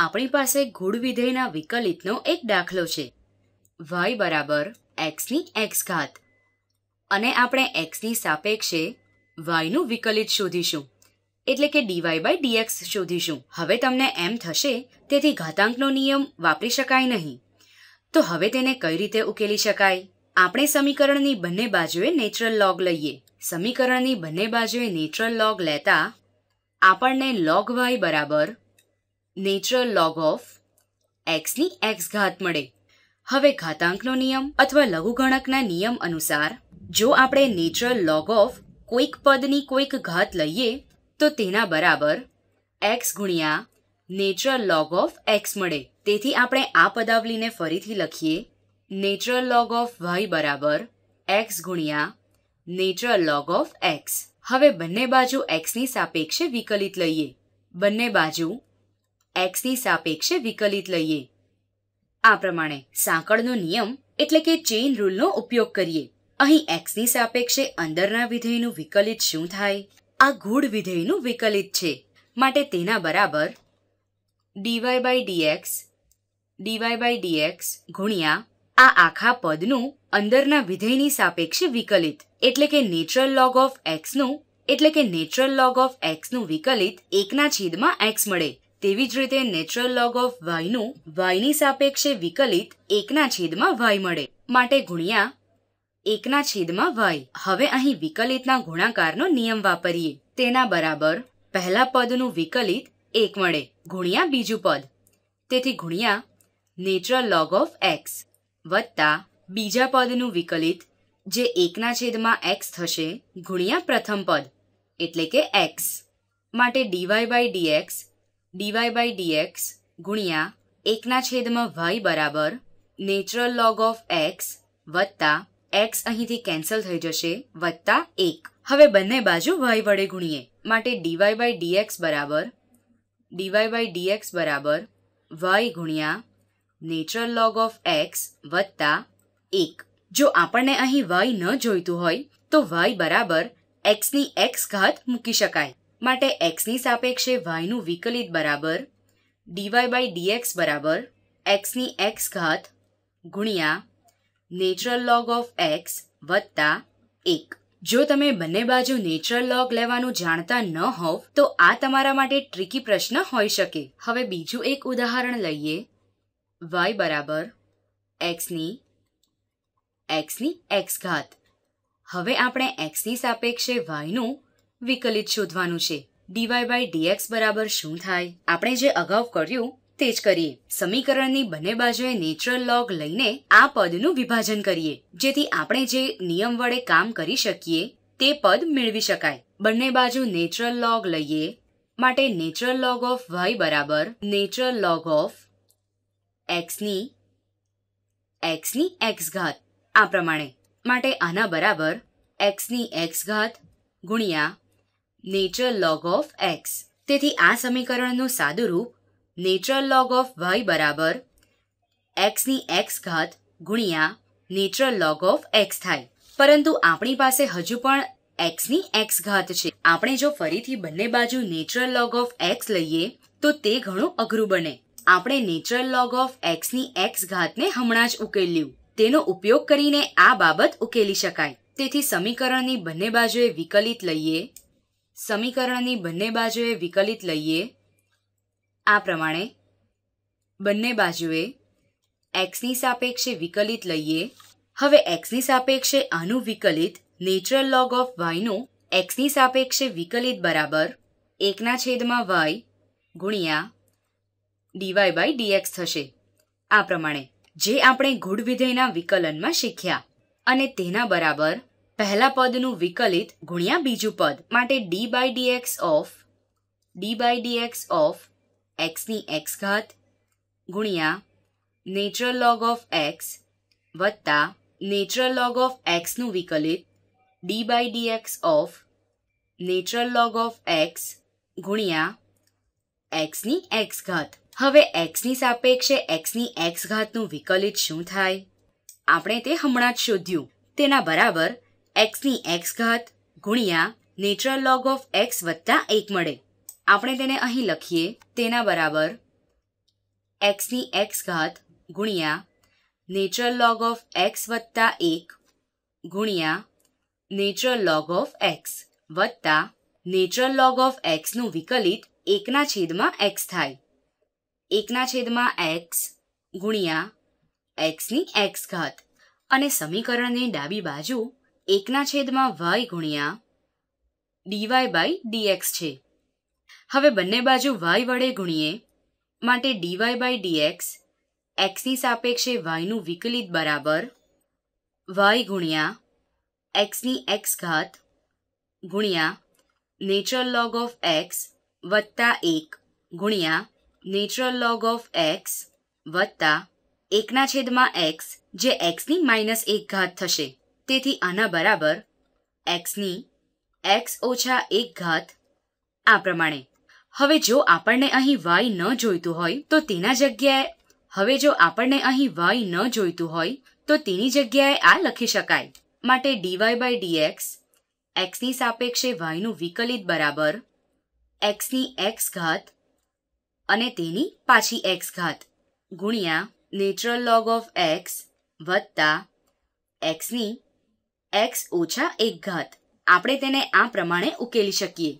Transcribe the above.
આપણી પાસે ગુણ વિધેયના વિકલિતનો એક દાખલો છે વાય બરાબર એક્સની એક્સ ઘાત અને આપણે એક્સની સાપેક્ષે વાયનું વિકલિત શોધીશું એટલે કે ડીવાય બાય ડીએક્સ શોધીશું હવે તમને એમ થશે તેથી ઘાતાંકનો નિયમ વાપરી શકાય નહીં તો હવે તેને કઈ રીતે ઉકેલી શકાય આપણે સમીકરણની બંને બાજુએ નેચરલ લોગ લઈએ સમીકરણની બંને બાજુએ નેચરલ લોગ લેતા આપણને લોગ વાય બરાબર નેચરલ લોગ ઓફ એક્સની એક્સ ઘાત મળે હવે ઘાતાંકનો નિયમ અથવા લઘુગણકના નિયમ અનુસાર જો આપણે નેચરલ લોગ ઓફ કોઈક પદની કોઈક ઘાત લઈએ તો તેના બરાબર એક્સ ગુણ્યા નેચરલ લોગ ઓફ એક્સ મળે તેથી આપણે આ પદાવલીને ફરીથી લખીએ નેચરલ લોગ ઓફ વાય બરાબર એક્સ ગુણ્યા નેચરલ લોગ ઓફ એક્સ હવે બંને બાજુ એક્સની સાપેક્ષે વિકલિત લઈએ બંને બાજુ એક્સની સાપેક્ષે વિકલિત લઈએ આ પ્રમાણે સાંકળનો નિયમ એટલે કે ચેઇન રૂલનો ઉપયોગ કરીએ અહીં એક્સની સાપેક્ષે અંદરના વિધેયનું વિકલિત શું થાય આ ગૂઢ વિધેયનું વિકલિત છે માટે તેના બરાબર dy by dx dy by dx ગુણ્યા આ આખા પદનું અંદરના વિધેયની સાપેક્ષે વિકલિત એટલે કે નેચરલ લોગ ઓફ એક્સનું એટલે કે નેચરલ લોગ ઓફ એક્સનું વિકલિત એકના છેદમાં એક્સ મળે તેવી જ રીતે નેચરલ લોગ ઓફ વાયનું વાયની સાપેક્ષે વિકલિત એકના છેદમાં વાય મળે માટે ગુણ્યા એકના છેદમાં વાય હવે અહીં વિકલિતના ગુણાકારનો નિયમ વાપરીએ તેના બરાબર પહેલા પદનું વિકલિત એક મળે ગુણ્યા બીજું પદ તેથી ગુણ્યા નેચરલ લોગ ઓફ એક્સ વત્તા બીજા પદનું વિકલિત જે એકના છેદમાં એક્સ થશે ગુણ્યા પ્રથમ પદ એટલે કે એક્સ માટે dy by dx dy by dx ગુણ્યા એકના છેદમાં વાય બરાબર નેચરલ લોગ ઓફ એક્સ વત્તા એક્સ અહીંથી કેન્સલ થઈ જશે વત્તા એક હવે બંને બાજુ વાય વડે ગુણીએ માટે ડીવાય બાય ડીએક્સ બરાબર ડીવાય બાય ડીએક્સ બરાબર વાય ગુણ્યા નેચરલ લોગ ઓફ એક્સ વત્તા એક જો આપણને અહીં વાય ન જોઈતું હોય તો વાય બરાબર એક્સની એક્સ ઘાત મૂકી શકાય માટે એક્સની સાપેક્ષે વાયનું વિકલિત બરાબર ડીવાય બાય ડીએક્સ બરાબર એક્સની એક્સ ઘાત ગુણ્યા નેચરલ લોગ ઓફ એક્સ વત્તા એક જો તમે બંને બાજુ નેચરલ લોગ લેવાનું જાણતા ન હોવ તો આ તમારા માટે ટ્રિકી પ્રશ્ન હોઈ શકે હવે બીજું એક ઉદાહરણ લઈએ વાય બરાબર એક્સની એક્સની એક્સ ઘાત હવે આપણે એક્સની સાપેક્ષે વાયનું વિકલિત શોધવાનું છે ડીવાય બાય ડીએક્સ બરાબર શું થાય આપણે જે અગાઉ કર્યું તે જ કરીએ સમીકરણની બંને બાજુએ નેચરલ લોગ લઈને આ પદનું વિભાજન કરીએ જેથી આપણે જે નિયમ વડે કામ કરી શકીએ તે પદ મેળવી શકાય બંને બાજુ નેચરલ લોગ લઈએ માટે નેચરલ લોગ ઓફ વાય બરાબર નેચરલ લોગ ઓફ એક્સની એક્સની એક્સ ઘાત આ પ્રમાણે માટે આના બરાબર એક્સની એક્સ ઘાત ગુણ્યા નેચરલ લોગ ઓફ એક્સ તેથી આ સમીકરણનું સાદુરૂપ નેચરલ લોગ ઓફ વાય બરાબર એક્સની એક્સ ઘાત ગુણ્યા નેચરલ લોગ ઓફ એક્સ થાય પરંતુ આપણી પાસે હજુ પણ એક્સની એક્સ ઘાત છે આપણે જો ફરીથી બંને બાજુ નેચરલ લોગ ઓફ એક્સ લઈએ તો તે ઘણું અઘરું બને આપણે નેચરલ લોગ ઓફ એક્સની એક્સ ઘાતને હમણાં જ ઉકેલ્યું તેનો ઉપયોગ કરીને આ બાબત ઉકેલી શકાય તેથી સમીકરણની બંને બાજુએ વિકલિત લઈએ સમીકરણની બંને બાજુએ વિકલિત લઈએ આ પ્રમાણે બંને બાજુએ એક્સની સાપેક્ષે વિકલિત લઈએ હવે એક્સની સાપેક્ષે આનું વિકલિત નેચરલ લોગ ઓફ વાયનું એક્સની સાપેક્ષે વિકલિત બરાબર એકના છેદમાં વાય ગુણ્યા ડીવાય બાય ડીએક્સ થશે આ પ્રમાણે જે આપણે ગુણ વિધેયના વિકલનમાં શીખ્યા અને તેના બરાબર પહેલા પદનું વિકલિત ગુણ્યા બીજું પદ માટે d by dx of d by dx of એક્સની એક્સ ઘાત ગુણ્યા નેચરલ લોગ ઓફ એક્સ વત્તા નેચરલ લોગ ઓફ એક્સનું વિકલિત d by dx of natural log of x ગુણ્યા એક્સની એક્સ ઘાત હવે એક્સની સાપેક્ષે એક્સની એક્સ ઘાતનું વિકલિત શું થાય આપણે તે હમણાં જ શોધ્યું તેના બરાબર એક્સની એક્સ ઘાત ગુણ્યા નેચરલ લોગ ઓફ એક્સ વત્તા એક મળે આપણે તેને અહીં લખીએ તેના બરાબર એક્સની એક્સ ઘાત ગુણ્યા નેચરલ લોગ ઓફ એક્સ વત્તા એક ગુણ્યા નેચરલ લોગ ઓફ એક્સ વત્તા નેચરલ લોગ ઓફ એક્સનું વિકલિત એકના છેદમાં એક્સ થાય એકના છેદમાં એક્સ ગુણ્યા એક્સની એક્સ ઘાત અને સમીકરણની ડાબી બાજુ એકના છેદમાં વાય ગુણ્યા ડીવાય બાય ડીએક્સ છે હવે બંને બાજુ વાય વડે ગુણીએ માટે ડીવાય બાય ડીએક્સ એક્સની સાપેક્ષે વાયનું વિકલિત બરાબર વાય ગુણ્યા એક્સની એક્સ ઘાત ગુણ્યા નેચરલ લોગ ઓફ એક્સ વત્તા એક ગુણ્યા નેચરલ લોગ ઓફ એક્સ વત્તા એકના છેદમાં એક્સ જે એક્સની માઇનસ એક ઘાત થશે તેથી આના બરાબર એક્સની એક્સ ઓછા એક ઘાત આ પ્રમાણે હવે જો આપણને અહીં વાય ન જોઈતું હોય તો તેના જગ્યાએ હવે જો આપણને અહીં વાય ન જોઈતું હોય તો તેની જગ્યાએ આ લખી શકાય માટે ડીવાય બાય ડીએક્સ એક્સની સાપેક્ષે વાયનું વિકલિત બરાબર એક્સની એક્સ ઘાત અને તેની પાછી એક્સ ઘાત ગુણ્યા નેચરલ લોગ ઓફ એક્સ વત્તા એક્સની એક્સ ઓછા એક ઘાત આપણે તેને આ પ્રમાણે ઉકેલી શકીએ